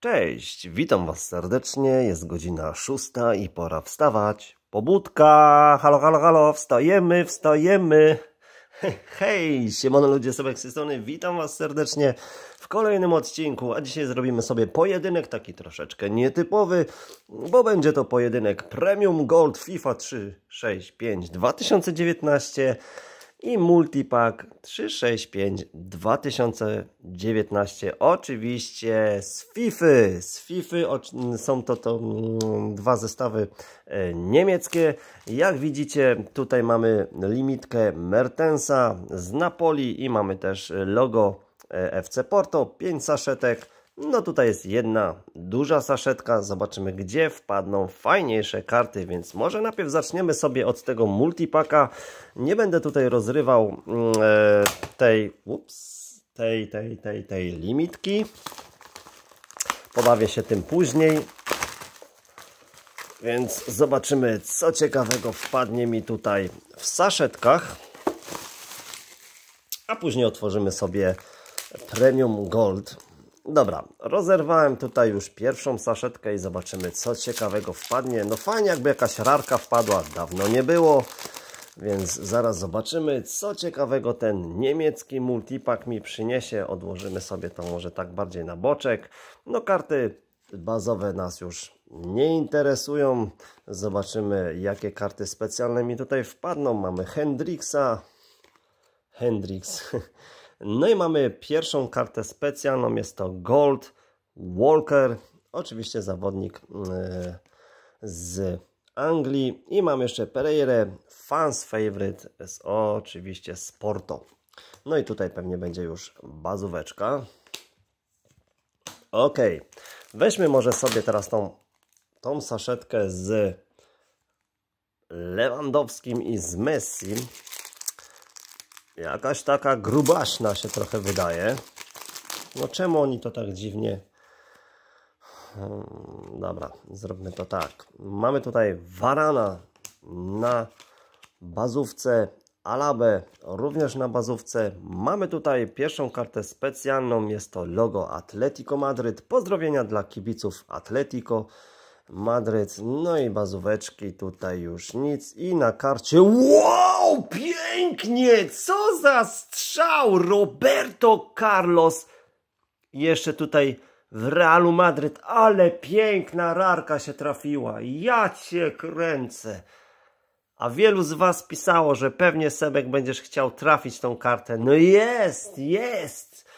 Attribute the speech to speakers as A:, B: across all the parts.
A: Cześć, witam Was serdecznie. Jest godzina szósta i pora wstawać. Pobudka! Halo, halo, halo, wstajemy, wstajemy! Hej, hej siemano ludzie, sobie z strony. Witam Was serdecznie w kolejnym odcinku, a dzisiaj zrobimy sobie pojedynek taki troszeczkę nietypowy, bo będzie to pojedynek Premium Gold FIFA 365 2019 i Multipack 365 2019. Oczywiście z Fify. Z Fify są to, to mm, dwa zestawy e, niemieckie. Jak widzicie, tutaj mamy limitkę Mertensa z Napoli i mamy też logo e, FC Porto, 5 saszetek. No tutaj jest jedna duża saszetka, zobaczymy gdzie wpadną fajniejsze karty, więc może najpierw zaczniemy sobie od tego multipaka. Nie będę tutaj rozrywał mm, e, tej, ups, tej, tej, tej, tej limitki. Pobawię się tym później. Więc zobaczymy co ciekawego wpadnie mi tutaj w saszetkach. A później otworzymy sobie Premium Gold. Dobra, rozerwałem tutaj już pierwszą saszetkę i zobaczymy co ciekawego wpadnie. No fajnie jakby jakaś rarka wpadła, dawno nie było. Więc zaraz zobaczymy, co ciekawego ten niemiecki multipak mi przyniesie. Odłożymy sobie to może tak bardziej na boczek. No karty bazowe nas już nie interesują. Zobaczymy, jakie karty specjalne mi tutaj wpadną. Mamy Hendrixa. Hendrix. No i mamy pierwszą kartę specjalną, jest to Gold Walker, oczywiście zawodnik e, z Anglii i mam jeszcze Pereire, fans favorite z oczywiście Sporto. No i tutaj pewnie będzie już bazóweczka. Ok, weźmy może sobie teraz tą, tą saszetkę z Lewandowskim i z Messi. Jakaś taka grubaśna się trochę wydaje. No czemu oni to tak dziwnie... Hmm, dobra, zrobimy to tak. Mamy tutaj Warana na bazówce Alabę, również na bazówce. Mamy tutaj pierwszą kartę specjalną, jest to logo Atletico Madryt. Pozdrowienia dla kibiców Atletico. Madryt, no i bazóweczki, tutaj już nic i na karcie, wow, pięknie, co za strzał, Roberto Carlos, jeszcze tutaj w Realu Madryt, ale piękna rarka się trafiła, ja cię kręcę, a wielu z Was pisało, że pewnie Sebek będziesz chciał trafić tą kartę, no jest, jest,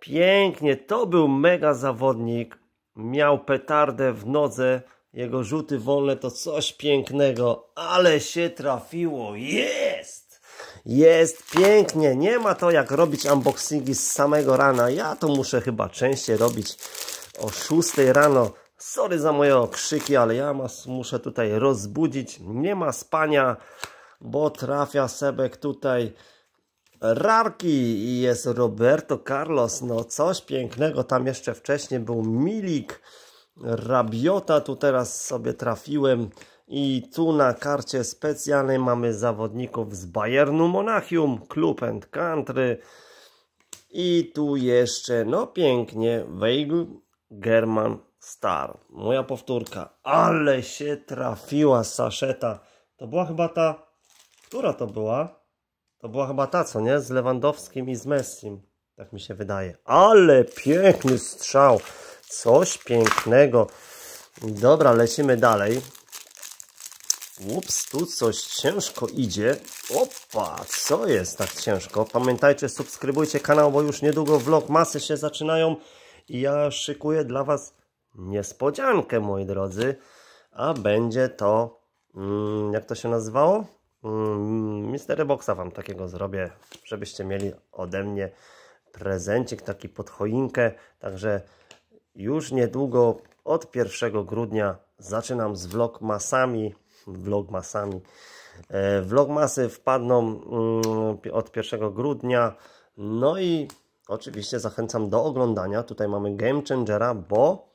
A: pięknie, to był mega zawodnik, miał petardę w nodze, jego rzuty wolne to coś pięknego, ale się trafiło, jest! Jest pięknie, nie ma to jak robić unboxingi z samego rana, ja to muszę chyba częściej robić o 6 rano, sorry za moje okrzyki, ale ja muszę tutaj rozbudzić, nie ma spania, bo trafia Sebek tutaj Rarki i jest Roberto Carlos. No coś pięknego. Tam jeszcze wcześniej był Milik. Rabiota tu teraz sobie trafiłem. I tu na karcie specjalnej mamy zawodników z Bayernu Monachium, Club and Country. I tu jeszcze, no pięknie, Weigl, German Star. Moja powtórka, ale się trafiła saszeta. To była chyba ta, która to była? To była chyba ta, co nie? Z Lewandowskim i z Messim. Tak mi się wydaje. Ale piękny strzał. Coś pięknego. Dobra, lecimy dalej. Ups, tu coś ciężko idzie. Opa, co jest tak ciężko? Pamiętajcie, subskrybujcie kanał, bo już niedługo vlogmasy się zaczynają. I ja szykuję dla Was niespodziankę, moi drodzy. A będzie to... Mm, jak to się nazywało? Mystery mm, Boxa Wam takiego zrobię, żebyście mieli ode mnie prezencik, taki pod choinkę. Także już niedługo, od 1 grudnia, zaczynam z vlogmasami. Vlogmasami. E, vlogmasy wpadną mm, od 1 grudnia. No i oczywiście zachęcam do oglądania. Tutaj mamy Game Changera, bo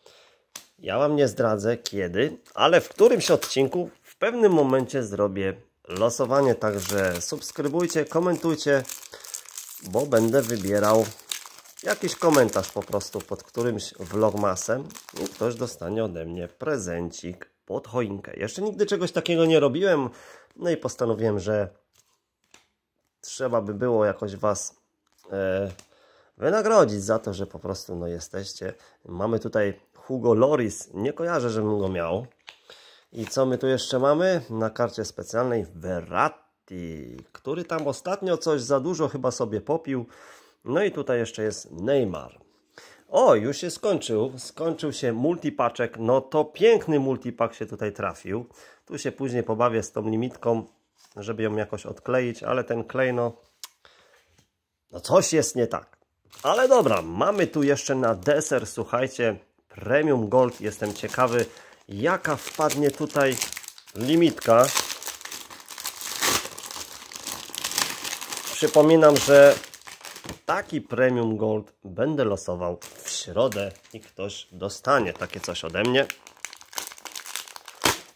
A: ja Wam nie zdradzę kiedy, ale w którymś odcinku w pewnym momencie zrobię losowanie, także subskrybujcie, komentujcie, bo będę wybierał jakiś komentarz po prostu pod którymś vlogmasem i ktoś dostanie ode mnie prezencik pod choinkę. Jeszcze nigdy czegoś takiego nie robiłem, no i postanowiłem, że trzeba by było jakoś Was e, wynagrodzić za to, że po prostu no, jesteście. Mamy tutaj Hugo Loris, nie kojarzę, żebym go miał. I co my tu jeszcze mamy? Na karcie specjalnej Verratti, który tam ostatnio coś za dużo chyba sobie popił. No i tutaj jeszcze jest Neymar. O, już się skończył. Skończył się multipaczek. No to piękny multipak się tutaj trafił. Tu się później pobawię z tą limitką, żeby ją jakoś odkleić, ale ten klej, no, no coś jest nie tak. Ale dobra, mamy tu jeszcze na deser, słuchajcie, Premium Gold. Jestem ciekawy, jaka wpadnie tutaj limitka. Przypominam, że taki Premium Gold będę losował w środę i ktoś dostanie takie coś ode mnie.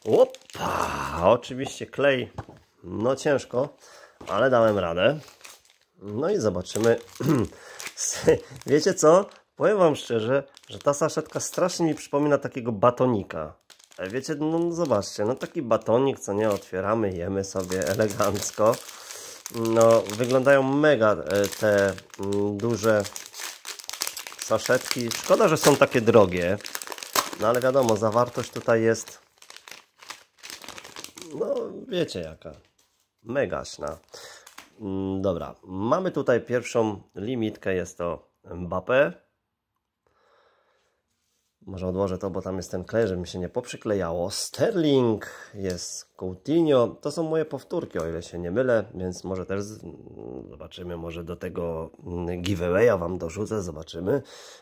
A: Opa! Oczywiście klej, no ciężko, ale dałem radę. No i zobaczymy. Wiecie co? Powiem Wam szczerze, że ta saszetka strasznie mi przypomina takiego batonika. wiecie, no, zobaczcie, no taki batonik, co nie, otwieramy, jemy sobie elegancko. No, wyglądają mega e, te mm, duże saszetki. Szkoda, że są takie drogie. No ale wiadomo, zawartość tutaj jest no wiecie jaka. mega śna. Mm, dobra, mamy tutaj pierwszą limitkę, jest to Mbappé może odłożę to, bo tam jest ten klej, żeby mi się nie poprzyklejało. Sterling, jest Coutinho. To są moje powtórki, o ile się nie mylę, więc może też zobaczymy, może do tego mm, giveawaya Wam dorzucę, zobaczymy.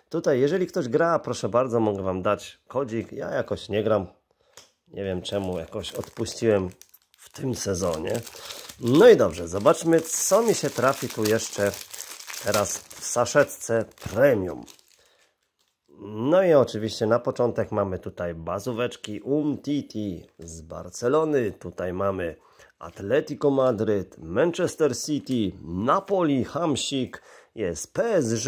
A: Tutaj, jeżeli ktoś gra, proszę bardzo, mogę Wam dać kodzik. Ja jakoś nie gram, nie wiem czemu, jakoś odpuściłem w tym sezonie. No i dobrze, zobaczmy, co mi się trafi tu jeszcze teraz w saszeczce premium. No i oczywiście na początek mamy tutaj bazóweczki Umtiti z Barcelony. Tutaj mamy Atletico Madryt, Manchester City, Napoli, Hamsik, jest PSG,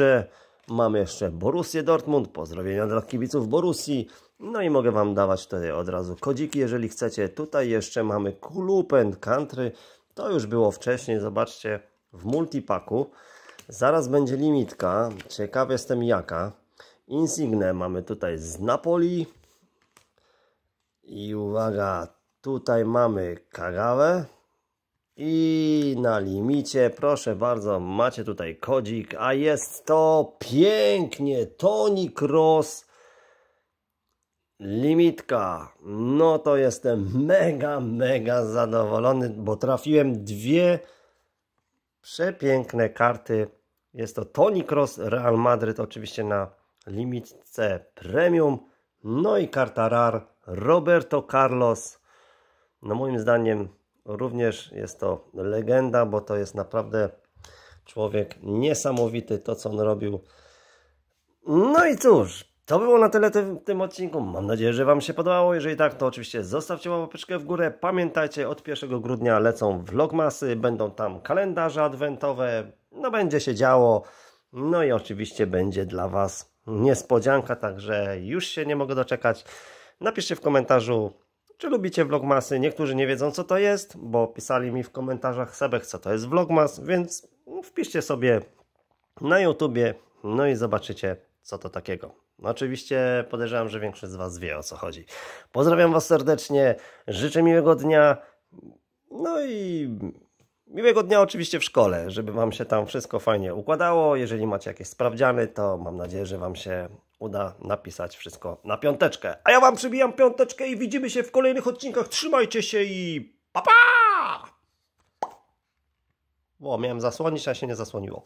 A: mamy jeszcze Borussię Dortmund, pozdrowienia dla kibiców Borussii. No i mogę Wam dawać tutaj od razu kodziki, jeżeli chcecie. Tutaj jeszcze mamy Klub Country, to już było wcześniej, zobaczcie, w multipaku. Zaraz będzie limitka, ciekaw jestem jaka. Insigne mamy tutaj z Napoli. I uwaga, tutaj mamy Kagałę. I na limicie, proszę bardzo, macie tutaj kodzik, a jest to pięknie Toni Kroos limitka. No to jestem mega, mega zadowolony, bo trafiłem dwie przepiękne karty. Jest to Toni Kroos, Real Madryt oczywiście na Limit C Premium, no i karta RAR Roberto Carlos. No moim zdaniem również jest to legenda, bo to jest naprawdę człowiek niesamowity, to co on robił. No i cóż, to było na tyle w tym, odcinku. Mam nadzieję, że Wam się podobało. Jeżeli tak, to oczywiście zostawcie łapeczkę w górę. Pamiętajcie, od 1 grudnia lecą vlogmasy, będą tam kalendarze adwentowe, no będzie się działo. No i oczywiście będzie dla Was niespodzianka, także już się nie mogę doczekać. Napiszcie w komentarzu, czy lubicie vlogmasy. Niektórzy nie wiedzą, co to jest, bo pisali mi w komentarzach Sebek, co to jest vlogmas, więc wpiszcie sobie na YouTubie, no i zobaczycie, co to takiego. Oczywiście podejrzewam, że większość z Was wie, o co chodzi. Pozdrawiam Was serdecznie, życzę miłego dnia, no i Miłego dnia oczywiście w szkole, żeby Wam się tam wszystko fajnie układało. Jeżeli macie jakieś sprawdziany, to mam nadzieję, że Wam się uda napisać wszystko na piąteczkę. A ja Wam przybijam piąteczkę i widzimy się w kolejnych odcinkach. Trzymajcie się i pa pa! miałem zasłonić, a się nie zasłoniło.